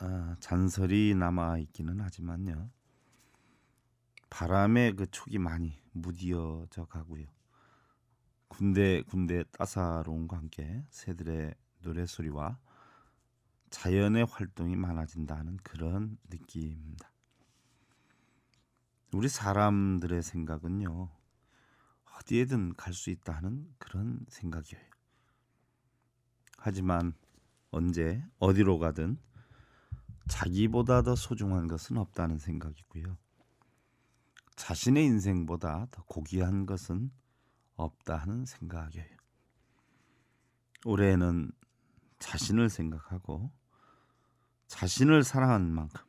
아, 잔설이 남아 있기는 하지만요. 바람에 그 촉이 많이 무디어져 가고요. 군대 군대 따사로움과 함께 새들의 노래소리와 자연의 활동이 많아진다는 그런 느낌입니다. 우리 사람들의 생각은요. 어디에든 갈 수 있다는 그런 생각이에요. 하지만 언제 어디로 가든 자기보다 더 소중한 것은 없다는 생각이고요. 자신의 인생보다 더 고귀한 것은 없다 는 생각이에요. 올해는 자신을 생각하고 자신을 사랑하는 만큼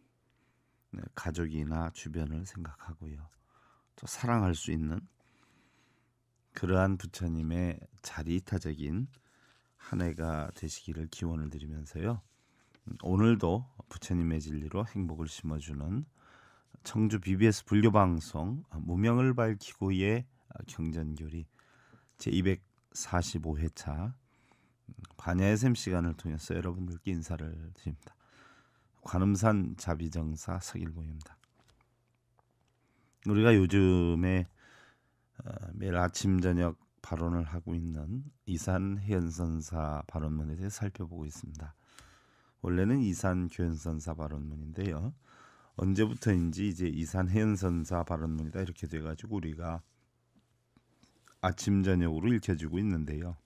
네, 가족이나 주변을 생각하고요. 또 사랑할 수 있는 그러한 부처님의 자리타적인 한 해가 되시기를 기원을 드리면서요. 오늘도 부처님의 진리로 행복을 심어주는 청주 BBS 불교 방송 무명을 밝히고의 경전교리 제 245회차 반야의 샘 시간을 통해서 여러분들께 인사를 드립니다. 관음산 자비정사 서길봉입니다. 우리가 요즘에 어, 매일 아침 저녁 발언을 하고 있는 이산 해연선사 발언문에 대해 살펴보고 있습니다. 원래는 이산 교현선사 발언문인데요. 언제부터인지 이제 이산 해연선사 발언문이다 이렇게 돼가지고 우리가 아침 저녁으로 읽혀지고 있는데요.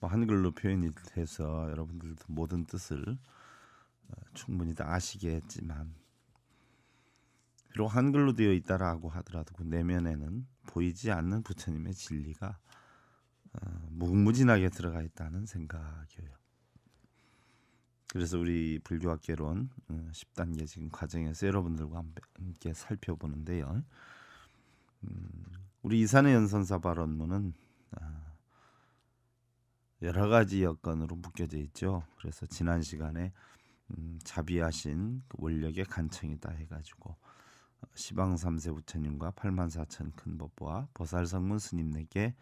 뭐 한글로 표현이 돼서 여러분들도 모든 뜻을 어, 충분히 다 아시겠지만 비록 한글로 되어 있다라고 하더라도 그 내면에는 보이지 않는 부처님의 진리가 어, 무궁무진하게 들어가 있다는 생각이에요. 그래서 우리 불교학개론 10단계 어, 지금 과정에서 여러분들과 함께 살펴보는데요. 음, 우리 이산의 연선사 발언문은 아, 여러 가지 여건으로 묶여져 있죠. 그래서 지난 시간에 음, 자비하신 그 원력의 간청이다 해가지고 어, 시방 삼세 부처님과 8만 4천 큰법부와 보살성문 스님에게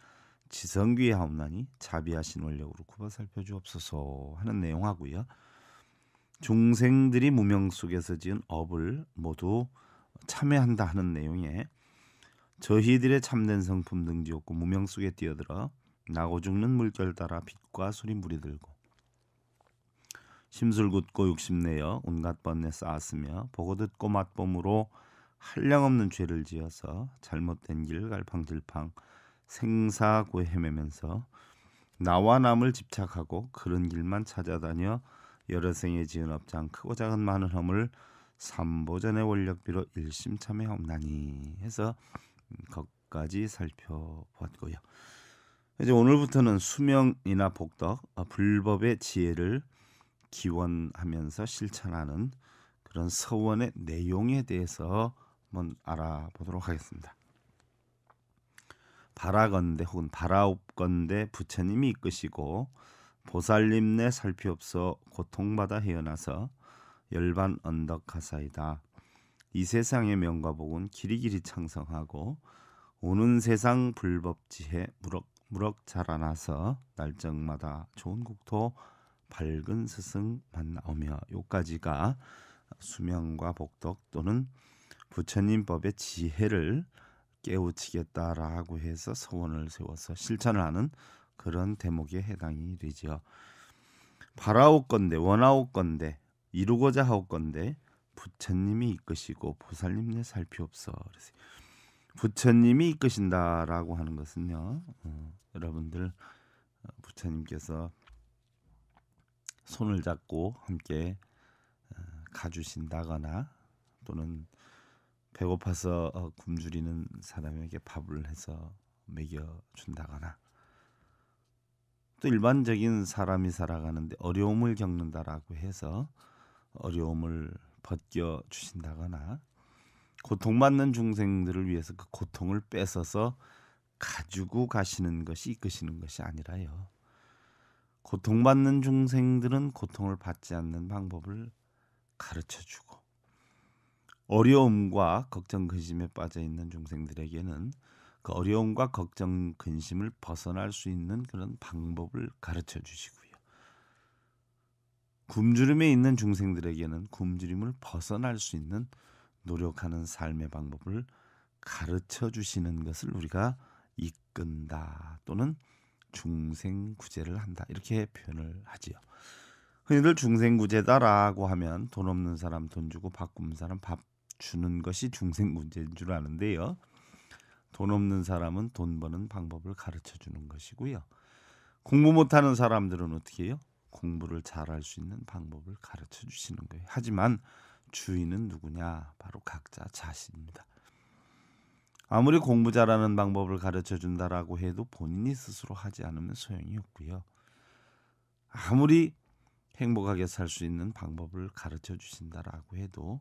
지성귀의 하옵나니 자비하신 원력으로 구어 살펴주옵소서 하는 내용하고요. 중생들이 무명 속에서 지은 업을 모두 참회한다 하는 내용에 저희들의 참된 성품 등지었고 무명 속에 뛰어들어 나고 죽는 물결 따라 빛과 술이 물이 들고 심술 굳고 욕심내어 온갖 번뇌 쌓았으며 보고 듣고 맛봄으로 한량없는 죄를 지어서 잘못된 길 갈팡질팡 생사고 헤매면서 나와 남을 집착하고 그런 길만 찾아다녀 여러 생에 지은 업장 크고 작은 많은 허물 삼보전의 원력비로 일심참회 옵나니 해서 것까지 살펴보았고요. 이제 오늘부터는 수명이나 복덕, 어, 불법의 지혜를 기원하면서 실천하는 그런 서원의 내용에 대해서 한번 알아보도록 하겠습니다. 바라건대 혹은 바라옵건대 부처님이 이끄시고 보살님네 살피옵소 고통받아 헤어나서 열반 언덕 가사이다. 이 세상의 명과 복은 길이길이 창성하고 오는 세상 불법지혜 무럭 무럭 자라나서 날정마다 좋은 국토 밝은 스승 만나오며 요까지가 수명과 복덕 또는 부처님법의 지혜를 깨우치겠다라고 해서 서원을 세워서 실천을 하는 그런 대목에 해당이 되지요. 바라올 건데 원하올 건데 이루고자 하오 건데 부처님이 이끄시고 보살님 내 살필 없어. 부처님이 이끄신다라고 하는 것은요. 어, 여러분들 어, 부처님께서 손을 잡고 함께 어, 가주신다거나 또는 배고파서 굶주리는 사람에게 밥을 해서 먹여 준다거나 또 일반적인 사람이 살아가는데 어려움을 겪는다라고 해서 어려움을 벗겨 주신다거나 고통받는 중생들을 위해서 그 고통을 뺏어서 가지고 가시는 것이 이끄시는 것이 아니라요. 고통받는 중생들은 고통을 받지 않는 방법을 가르쳐 주고 어려움과 걱정 근심에 빠져 있는 중생들에게는 그 어려움과 걱정, 근심을 벗어날 수 있는 그런 방법을 가르쳐 주시고요. 굶주림에 있는 중생들에게는 굶주림을 벗어날 수 있는 노력하는 삶의 방법을 가르쳐 주시는 것을 우리가 이끈다 또는 중생구제를 한다 이렇게 표현을 하지요. 흔히들 중생구제다라고 하면 돈 없는 사람 돈 주고 밥 굶는 사람 밥 주는 것이 중생구제인 줄 아는데요. 돈 없는 사람은 돈 버는 방법을 가르쳐 주는 것이고요. 공부 못하는 사람들은 어떻게 해요? 공부를 잘할 수 있는 방법을 가르쳐 주시는 거예요. 하지만 주인은 누구냐? 바로 각자 자신입니다. 아무리 공부 잘하는 방법을 가르쳐 준다라고 해도 본인이 스스로 하지 않으면 소용이 없고요. 아무리 행복하게 살 수 있는 방법을 가르쳐 주신다라고 해도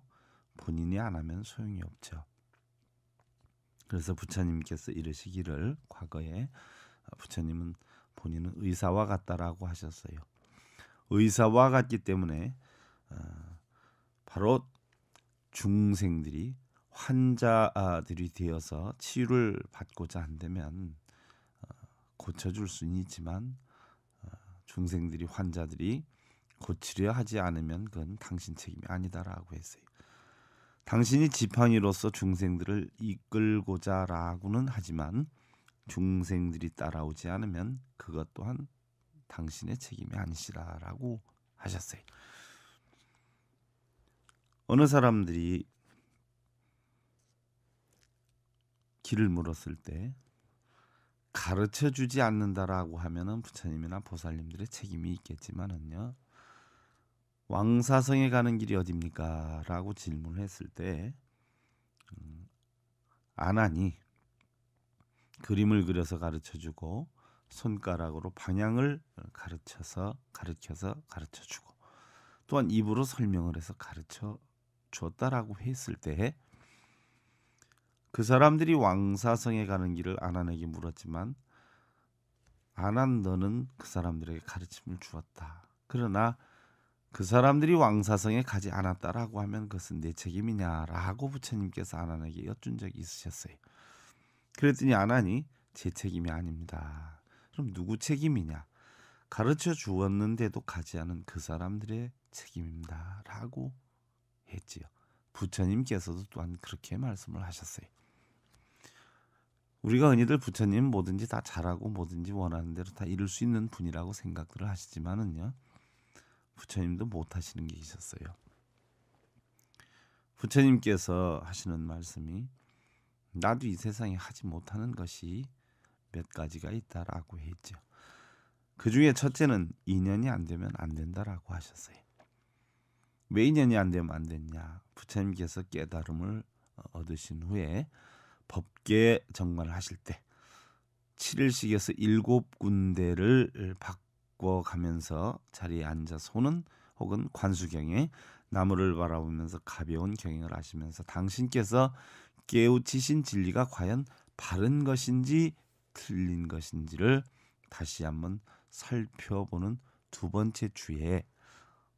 본인이 안 하면 소용이 없죠. 그래서 부처님께서 이르시기를 과거에 아, 부처님은 본인은 의사와 같다라고 하셨어요. 의사와 같기 때문에 아, 바로 중생들이 환자들이 되어서 치유를 받고자 한다면 아, 고쳐줄 수는 있지만 중생들이 환자들이 고치려 하지 않으면 그건 당신 책임이 아니다라고 했어요. 당신이 지팡이로서 중생들을 이끌고자라고는 하지만 중생들이 따라오지 않으면 그것 또한 당신의 책임이 아니시라라고 하셨어요. 어느 사람들이 길을 물었을 때 가르쳐 주지 않는다라고 하면은 부처님이나 보살님들의 책임이 있겠지만은요. 왕사성에 가는 길이 어디입니까? 라고 질문을 했을 때 음, 아난이 그림을 그려서 가르쳐주고 손가락으로 방향을 가르쳐서 가르쳐서 가르쳐주고 또한 입으로 설명을 해서 가르쳐 줬다라고 했을 때 그 사람들이 왕사성에 가는 길을 아난에게 물었지만 아난 너는 그 사람들에게 가르침을 주었다. 그러나 그 사람들이 왕사성에 가지 않았다라고 하면 그것은 내 책임이냐라고 부처님께서 아난에게 여쭌 적이 있으셨어요. 그랬더니 아난이 제 책임이 아닙니다. 그럼 누구 책임이냐? 가르쳐 주었는데도 가지 않은 그 사람들의 책임입니다라고 했지요. 부처님께서도 또한 그렇게 말씀을 하셨어요. 우리가 은희들 부처님 뭐든지 다 잘하고 뭐든지 원하는 대로 다 이룰 수 있는 분이라고 생각들을 하시지만은요. 부처님도 못 하시는 게 있었어요. 부처님께서 하시는 말씀이 나도 이 세상에 하지 못하는 것이 몇 가지가 있다라고 했죠. 그 중에 첫째는 인연이 안 되면 안 된다라고 하셨어요. 왜 인연이 안 되면 안 됐냐? 부처님께서 깨달음을 얻으신 후에 법계 정관을 하실 때 7일씩에서 7군데를 박 가면서 자리에 앉아 손은 혹은 관수경에 나무를 바라보면서 가벼운 경행을 하시면서 당신께서 깨우치신 진리가 과연 바른 것인지 틀린 것인지를 다시 한번 살펴보는 두 번째 주에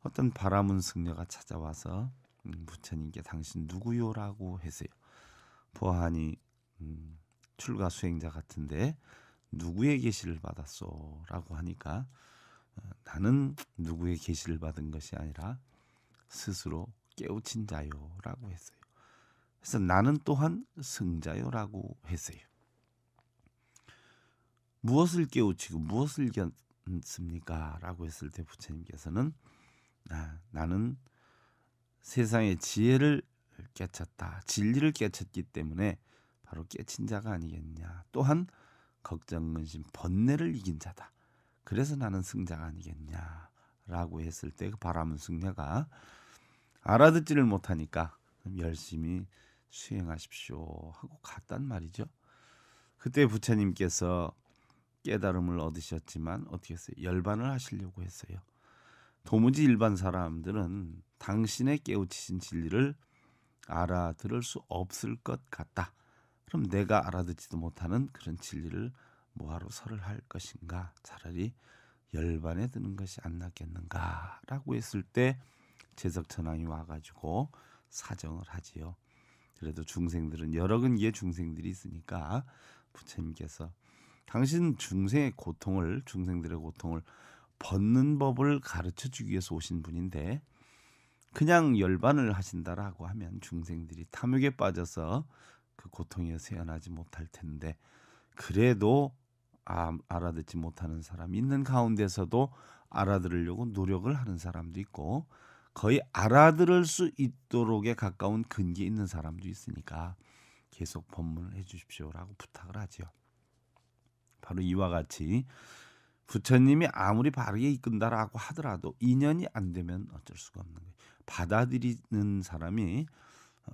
어떤 바라문 승려가 찾아와서 음, 부처님께 당신 누구요라고 해서요. 보아하니 음, 출가 수행자 같은데 누구의 계시를 받았소라고 하니까 어, 나는 누구의 계시를 받은 것이 아니라 스스로 깨우친 자요라고 했어요. 그래서 나는 또한 승자요라고 했어요. 무엇을 깨우치고 무엇을 견습니까라고 했을 때 부처님께서는 아, 나는 세상의 지혜를 깨쳤다. 진리를 깨쳤기 때문에 바로 깨친 자가 아니겠냐. 또한 걱정 근심 번뇌를 이긴 자다. 그래서 나는 승자가 아니겠냐라고 했을 때 그 바람은 승려가 알아듣지를 못하니까 열심히 수행하십시오 하고 갔단 말이죠. 그때 부처님께서 깨달음을 얻으셨지만 어떻게 했어요? 열반을 하시려고 했어요. 도무지 일반 사람들은 당신의 깨우치신 진리를 알아들을 수 없을 것 같다. 그럼 내가 알아듣지도 못하는 그런 진리를 뭐하러 설을 할 것인가? 차라리 열반에 드는 것이 안 낫겠는가라고 했을 때 제적 전황이 와가지고 사정을 하지요. 그래도 중생들은 여러 근기의 중생들이 있으니까 부처님께서 당신 중생의 고통을 중생들의 고통을 벗는 법을 가르쳐 주기 위해서 오신 분인데 그냥 열반을 하신다라고 하면 중생들이 탐욕에 빠져서 그 고통에 세안하지 못할 텐데 그래도 아, 알아듣지 못하는 사람 있는 가운데서도 알아들으려고 노력을 하는 사람도 있고 거의 알아들을 수 있도록에 가까운 근기 있는 사람도 있으니까 계속 법문을 해주십시오라고 부탁을 하지요. 바로 이와 같이 부처님이 아무리 바르게 이끈다라고 하더라도 인연이 안 되면 어쩔 수가 없는 거예요. 받아들이는 사람이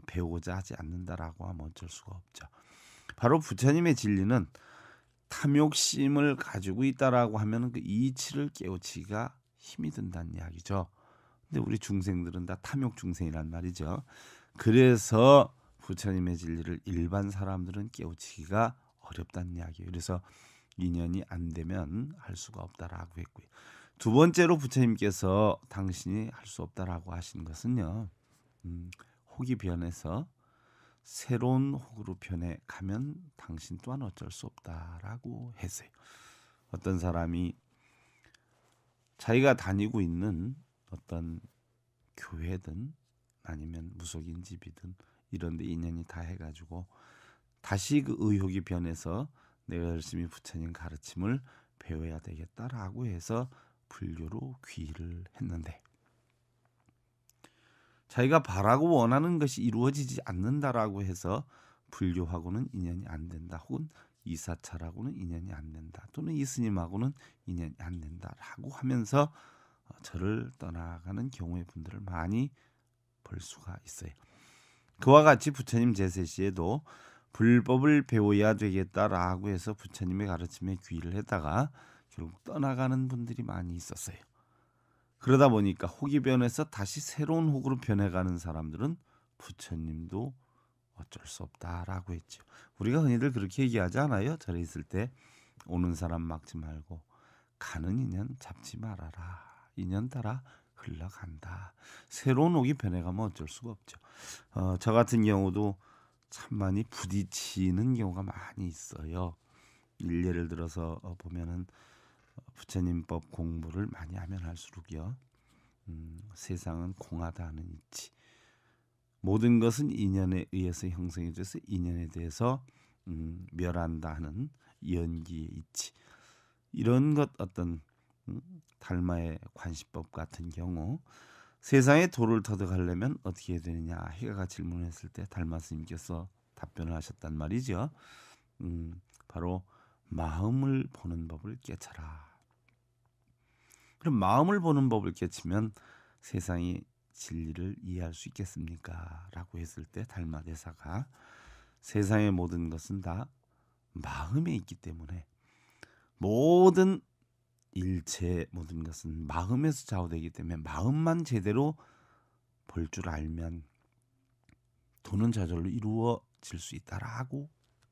배우고자 하지 않는다라고 하면 어쩔 수가 없죠. 바로 부처님의 진리는 탐욕심을 가지고 있다라고 하면 그 이치를 깨우치기가 힘이 든다는 이야기죠. 근데 우리 중생들은 다 탐욕 중생이란 말이죠. 그래서 부처님의 진리를 일반 사람들은 깨우치기가 어렵다는 이야기예요. 그래서 인연이 안 되면 할 수가 없다라고 했고요. 두 번째로 부처님께서 당신이 할 수 없다라고 하신 것은요. 음, 혹이 변해서 새로운 혹으로 변해 가면 당신 또한 어쩔 수 없다라고 했어요. 어떤 사람이 자기가 다니고 있는 어떤 교회든 아니면 무속인 집이든 이런데 인연이 다 해가지고 다시 그 의혹이 변해서 내가 열심히 부처님 가르침을 배워야 되겠다라고 해서 불교로 귀를 했는데 자기가 바라고 원하는 것이 이루어지지 않는다라고 해서 분류하고는 인연이 안 된다. 혹은 이사차라고는 인연이 안 된다. 또는 이스님하고는 인연이 안 된다라고 하면서 어, 저를 떠나가는 경우의 분들을 많이 볼 수가 있어요. 그와 같이 부처님 제세 시에도 불법을 배워야 되겠다라고 해서 부처님의 가르침에 귀를 했다가 결국 떠나가는 분들이 많이 있었어요. 그러다 보니까 혹이 변해서 다시 새로운 혹으로 변해가는 사람들은 부처님도 어쩔 수 없다라고 했죠. 우리가 흔히들 그렇게 얘기하지 않아요? 절에 있을 때 오는 사람 막지 말고 가는 인연 잡지 말아라. 인연 따라 흘러간다. 새로운 옥이 변해가면 어쩔 수가 없죠. 어, 저 같은 경우도 참 많이 부딪히는 경우가 많이 있어요. 일례를 들어서 어, 보면은 부처님법 공부를 많이 하면 할수록요. 음, 세상은 공하다는 이치. 모든 것은 인연에 의해서 형성이 돼서 인연에 대해서 음, 멸한다 하는 연기의 이치. 이런 것 어떤 음, 달마의 관시법 같은 경우 세상에 도를 터득하려면 어떻게 해야 되느냐 해가가 질문했을 때 달마 스님께서 답변을 하셨단 말이죠. 음, 바로 마음을 보는 법을 깨쳐라. 그럼 마음을 보는 법을 깨치면 세상이 진리를 이해할 수 있겠습니까? 라고 했을 때 달마 대사가 세상의 모든 것은 다 마음에 있기 때문에 모든 일체 모든 것은 마음에서 좌우되기 때문에 마음만 제대로 볼 줄 알면 돈은 저절로 이루어질 수 있다라고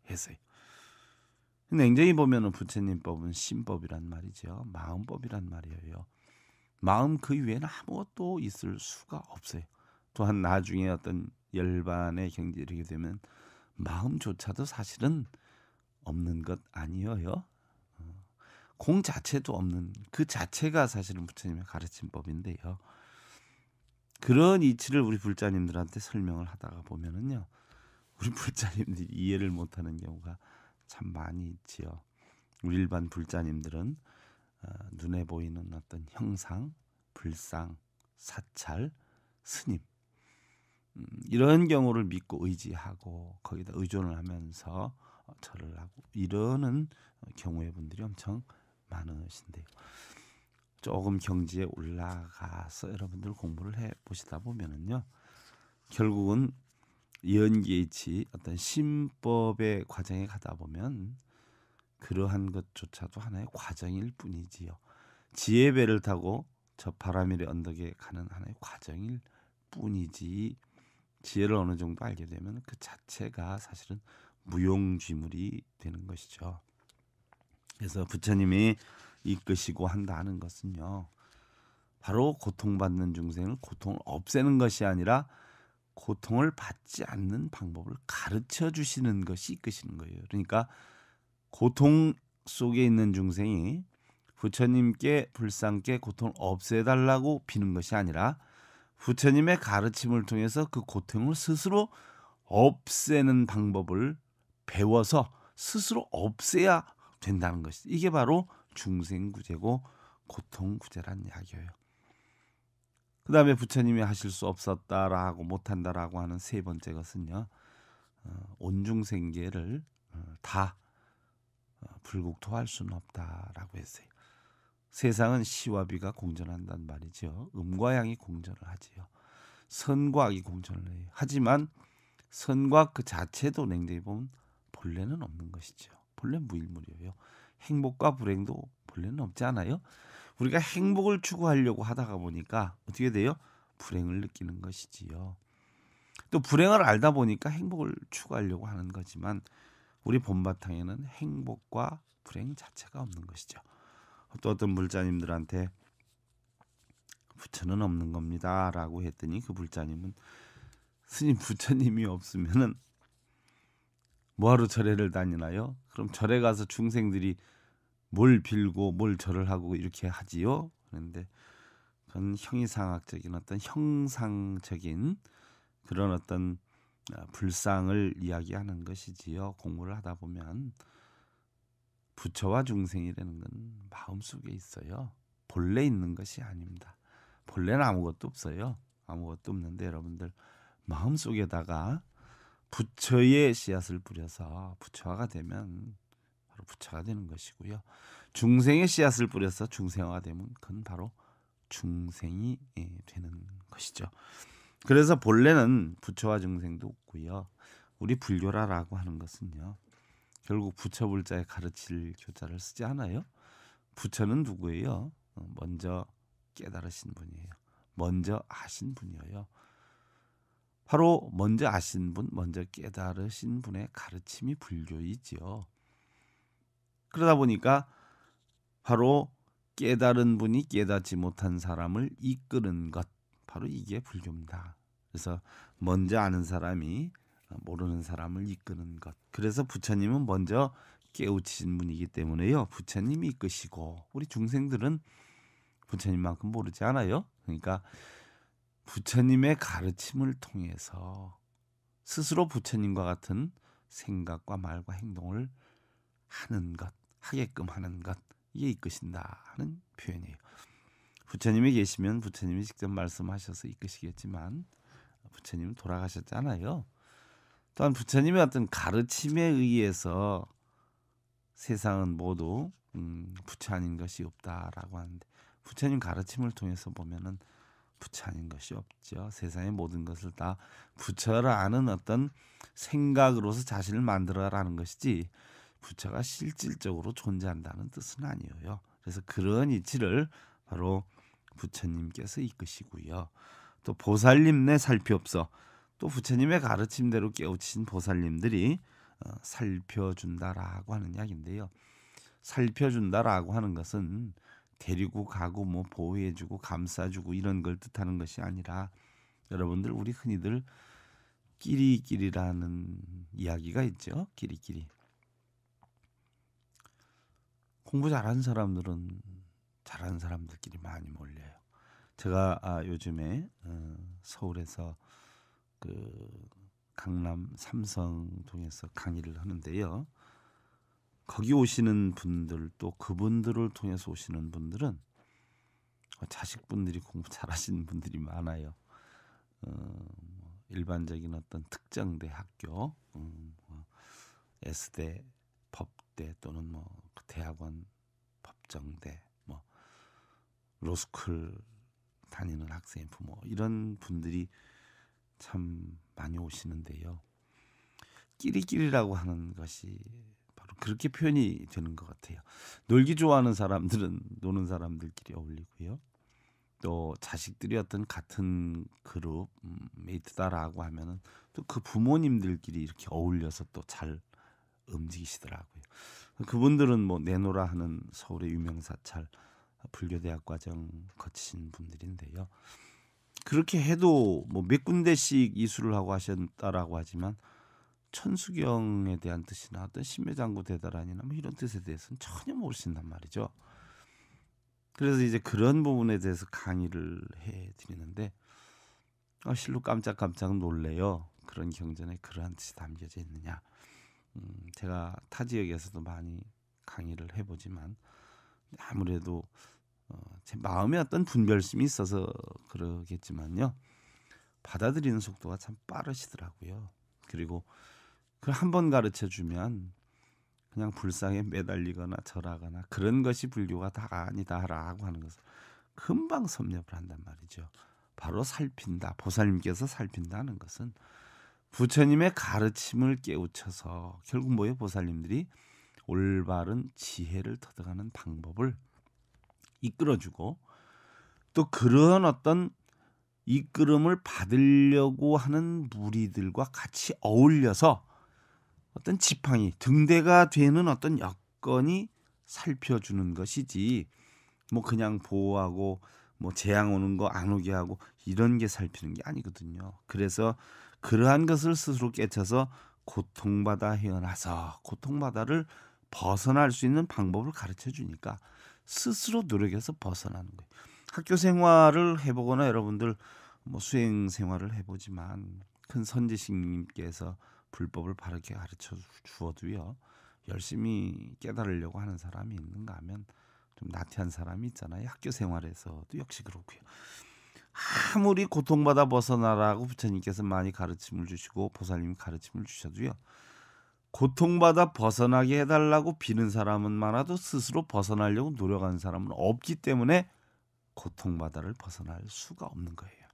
해서요. 냉정히 보면은 부처님법은 신법이란 말이죠. 마음법이란 말이에요. 마음 그 위에는 아무것도 있을 수가 없어요. 또한 나중에 어떤 열반의 경지 이르게 되면 마음조차도 사실은 없는 것 아니에요. 어, 공 자체도 없는 그 자체가 사실은 부처님의 가르침 법인데요. 그런 이치를 우리 불자님들한테 설명을 하다가 보면은요. 우리 불자님들이 이해를 못하는 경우가 참 많이 있지요. 우리 일반 불자님들은 어, 눈에 보이는 어떤 형상, 불상, 사찰, 스님 음, 이런 경우를 믿고 의지하고 거기다 의존을 하면서 어, 절을 하고 이러는 경우의 분들이 엄청 많으신데요. 조금 경지에 올라가서 여러분들 공부를 해 보시다 보면은요. 결국은 연기의 이 어떤 신법의 과정에 가다 보면 그러한 것조차도 하나의 과정일 뿐이지요. 지혜 배를 타고 저 바람이래 언덕에 가는 하나의 과정일 뿐이지 지혜를 어느 정도 알게 되면 그 자체가 사실은 무용지물이 되는 것이죠. 그래서 부처님이 이끄시고 한다는 것은요. 바로 고통받는 중생을 고통을 없애는 것이 아니라 고통을 받지 않는 방법을 가르쳐 주시는 것이 이끄시는 거예요. 그러니까 고통 속에 있는 중생이 부처님께 불쌍께 고통을 없애달라고 비는 것이 아니라 부처님의 가르침을 통해서 그 고통을 스스로 없애는 방법을 배워서 스스로 없애야 된다는 것이 이게 바로 중생구제고 고통구제란 약이에요. 그 다음에 부처님이 하실 수 없었다라고 못한다라고 하는 세 번째 것은요. 어, 온중생계를 어, 다 어, 불국토할 수는 없다라고 했어요. 세상은 시와 비가 공존한단 말이죠. 음과 양이 공존을 하지요. 선과 악이 공존을 해요. 하지만 선과 그 자체도 냉정히 보면 본래는 없는 것이죠. 본래 무일물이에요. 행복과 불행도 본래는 없지 않아요? 우리가 행복을 추구하려고 하다가 보니까 어떻게 돼요? 불행을 느끼는 것이지요. 또 불행을 알다 보니까 행복을 추구하려고 하는 거지만 우리 본바탕에는 행복과 불행 자체가 없는 것이죠. 또 어떤 물자님들한테 부처는 없는 겁니다라고 했더니 그 불자님은 스님 부처님이 없으면은 뭐하러 절에를 다니나요? 그럼 절에 가서 중생들이 뭘 빌고 뭘 절을 하고 이렇게 하지요? 그런데 그건 형이상학적인 어떤 형상적인 그런 어떤 아, 불상을 이야기하는 것이지요. 공부를 하다 보면 부처와 중생이라는 건 마음속에 있어요. 본래 있는 것이 아닙니다. 본래는 아무것도 없어요. 아무것도 없는데 여러분들 마음속에다가 부처의 씨앗을 뿌려서 부처화가 되면 바로 부처가 되는 것이고요. 중생의 씨앗을 뿌려서 중생화가 되면 그건 바로 중생이 예, 되는 것이죠. 그래서 본래는 부처와 중생도 없고요. 우리 불교라라고 하는 것은요. 결국 부처 불자에 가르칠 교자를 쓰지 않아요. 부처는 누구예요? 먼저 깨달으신 분이에요. 먼저 아신 분이에요. 바로 먼저 아신 분, 먼저 깨달으신 분의 가르침이 불교이지요. 그러다 보니까 바로 깨달은 분이 깨닫지 못한 사람을 이끄는 것, 바로 이게 불교입니다. 그래서 먼저 아는 사람이 모르는 사람을 이끄는 것. 그래서 부처님은 먼저 깨우치신 분이기 때문에요. 부처님이 이끄시고 우리 중생들은 부처님만큼 모르지 않아요. 그러니까 부처님의 가르침을 통해서 스스로 부처님과 같은 생각과 말과 행동을 하는 것, 하게끔 하는 것, 이게 이끄신다 하는 표현이에요. 부처님이 계시면 부처님이 직접 말씀하셔서 이끄시겠지만 부처님은 돌아가셨잖아요. 또한 부처님의 어떤 가르침에 의해서 세상은 모두 음, 부처 아닌 것이 없다라고 하는데 부처님 가르침을 통해서 보면은 부처닌 것이 없죠. 세상의 모든 것을 다 부처라 하는 어떤 생각으로서 자신을 만들어라는 것이지 부처가 실질적으로 존재한다는 뜻은 아니에요. 그래서 그런 이치를 바로 부처님께서 이끄시고요. 또보살님내 살피옵서 또 부처님의 가르침대로 깨우친 보살님들이 어, 살펴준다라고 하는 이야기인데요. 살펴준다라고 하는 것은 데리고 가고 뭐 보호해주고 감싸주고 이런 걸 뜻하는 것이 아니라 여러분들 우리 흔히들 끼리끼리라는 이야기가 있죠. 끼리끼리. 공부 잘하는 사람들은 잘하는 사람들끼리 많이 몰려요. 제가 아, 요즘에 어, 서울에서 그 강남 삼성동에서 강의를 하는데요. 거기 오시는 분들 또 그분들을 통해서 오시는 분들은 자식분들이 공부 잘하시는 분들이 많아요. 어, 뭐 일반적인 어떤 특정대 학교, 음, 뭐 S대, 법대 또는 뭐 그 대학원, 법정대, 뭐 로스쿨 다니는 학생 부모 뭐 이런 분들이 참 많이 오시는데요. 끼리끼리라고 하는 것이 그렇게 표현이 되는 것 같아요. 놀기 좋아하는 사람들은 노는 사람들끼리 어울리고요. 또 자식들이 어떤 같은 그룹 음, 메이트다라고 하면은 또 그 부모님들끼리 이렇게 어울려서 또 잘 움직이시더라고요. 그분들은 뭐 내노라 하는 서울의 유명 사찰 불교대학 과정 거치신 분들인데요. 그렇게 해도 뭐 몇 군데씩 이수를 하고 하셨다라고 하지만 천수경에 대한 뜻이나 어떤 신매장구 대달하니나 뭐 이런 뜻에 대해서는 전혀 모르신단 말이죠. 그래서 이제 그런 부분에 대해서 강의를 해 드리는데 아, 실로 깜짝깜짝 놀래요. 그런 경전에 그러한 뜻이 담겨져 있느냐. 음, 제가 타 지역에서도 많이 강의를 해보지만 아무래도 어, 제 마음에 어떤 분별심이 있어서 그러겠지만요. 받아들이는 속도가 참 빠르시더라고요. 그리고 그한번 가르쳐 주면 그냥 불상에 매달리거나 절하거나 그런 것이 불교가 다 아니다라고 하는 것을 금방 섭렵을 한단 말이죠. 바로 살핀다. 보살님께서 살핀다는 것은 부처님의 가르침을 깨우쳐서 결국 뭐예요? 보살님들이 올바른 지혜를 터득하는 방법을 이끌어주고 또 그런 어떤 이끌음을 받으려고 하는 무리들과 같이 어울려서 어떤 지팡이 등대가 되는 어떤 여건이 살펴주는 것이지 뭐 그냥 보호하고 뭐 재앙 오는 거 안 오게 하고 이런 게 살피는 게 아니거든요. 그래서 그러한 것을 스스로 깨쳐서 고통받아 헤어나서 고통받아를 벗어날 수 있는 방법을 가르쳐 주니까 스스로 노력해서 벗어나는 거예요. 학교 생활을 해보거나 여러분들 뭐 수행 생활을 해보지만 큰 선지식님께서 불법을 바르게 가르쳐 주어도요 열심히 깨달으려고 하는 사람이 있는가 하면 좀 나태한 사람이 있잖아요 학교 생활에서도 역시 그렇고요 아무리 고통받아 벗어나라고 부처님께서 많이 가르침을 주시고 보살님이 가르침을 주셔도요 고통받아 벗어나게 해달라고 비는 사람은 많아도 스스로 벗어나려고 노력하는 사람은 없기 때문에 고통받아를 벗어날 수가 없는 거예요.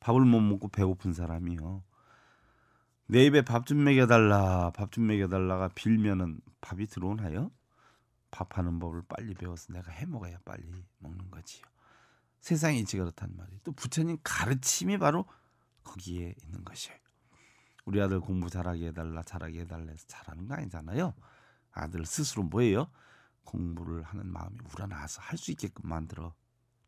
밥을 못 먹고 배고픈 사람이요. 내 입에 밥 좀 먹여달라 밥 좀 먹여달라가 빌면은 밥이 들어오나요? 밥하는 법을 빨리 배워서 내가 해먹어야 빨리 먹는 거지요. 세상이 이제 그렇단 말이에요. 또 부처님 가르침이 바로 거기에 있는 것이에요. 우리 아들 공부 잘하게 해달라 잘하게 해달라 해서 잘하는 거 아니잖아요. 아들 스스로 뭐예요? 공부를 하는 마음이 우러나서 할 수 있게끔 만들어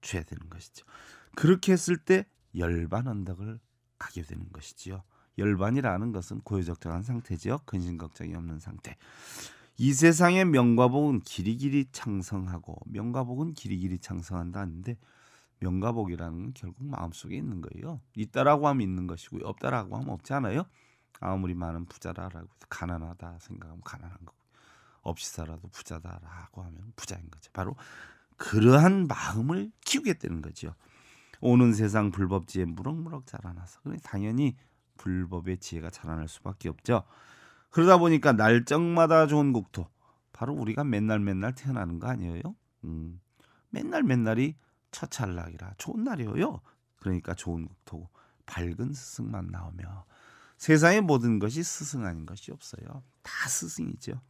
줘야 되는 것이죠. 그렇게 했을 때 열반 언덕을 가게 되는 것이지요. 열반이라는 것은 고유적절한 상태지요. 근심 걱정이 없는 상태. 이 세상의 명과복은 길이길이 창성하고 명과복은 길이길이 창성한다는데 명과복이라는 건 결국 마음속에 있는 거예요. 있다라고 하면 있는 것이고 없다라고 하면 없잖아요. 아무리 많은 부자라라고 해도 가난하다 생각하면 가난한 거고 없이 살아도 부자다라고 하면 부자인 거죠. 바로 그러한 마음을 키우게 되는 거죠. 오는 세상 불법지에 무럭무럭 자라나서 그래 당연히 불법의 지혜가 자라날 수밖에 없죠. 그러다 보니까 날짜마다 좋은 곡도 바로 우리가 맨날 맨날 태어나는 거 아니에요? 음, 맨날 맨날이 첫찰락이라 좋은 날이에요. 그러니까 좋은 곡도 밝은 스승만 나오며 세상의 모든 것이 스승 아닌 것이 없어요. 다 스승이죠.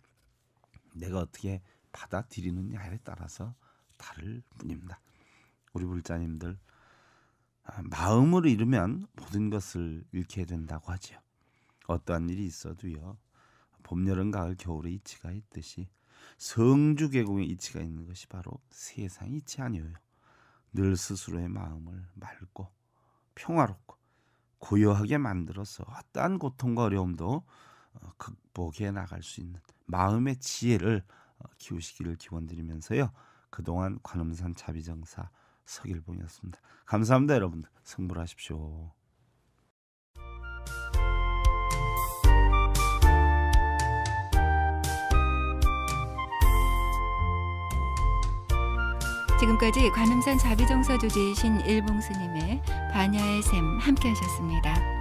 내가 어떻게 받아들이느냐에 따라서 다를 뿐입니다. 우리 불자님들 아, 마음을 잃으면 모든 것을 잃게 된다고 하지요. 어떠한 일이 있어도요. 봄, 여름, 가을, 겨울의 이치가 있듯이 성주 계곡의 이치가 있는 것이 바로 세상 이치 아니에요. 늘 스스로의 마음을 맑고 평화롭고 고요하게 만들어서 어떠한 고통과 어려움도 어, 극복해 나갈 수 있는 마음의 지혜를 어, 키우시기를 기원드리면서요. 그동안 관음산 자비정사 서길봉이었습니다. 감사합니다, 여러분들. 승부하십시오. 지금까지 관음산 자비정서 조지이신 일봉스님의 반야의 샘 함께 하셨습니다.